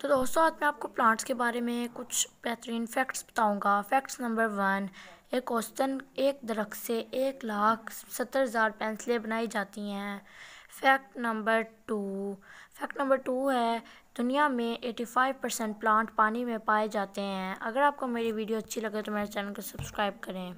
तो दोस्तों आज मैं आपको प्लांट्स के बारे में कुछ बेहतरीन फैक्ट्स बताऊंगा फैक्ट्स नंबर वन एक औस्तन एक दरख्त से एक लाख सत्तर हज़ार पेंसिलें बनाई जाती हैं fact number two fact number two है दुनिया में 85 परसेंट प्लांट पानी में पाए जाते हैं अगर आपको मेरी वीडियो अच्छी लगे तो मेरे चैनल को सब्सक्राइब करें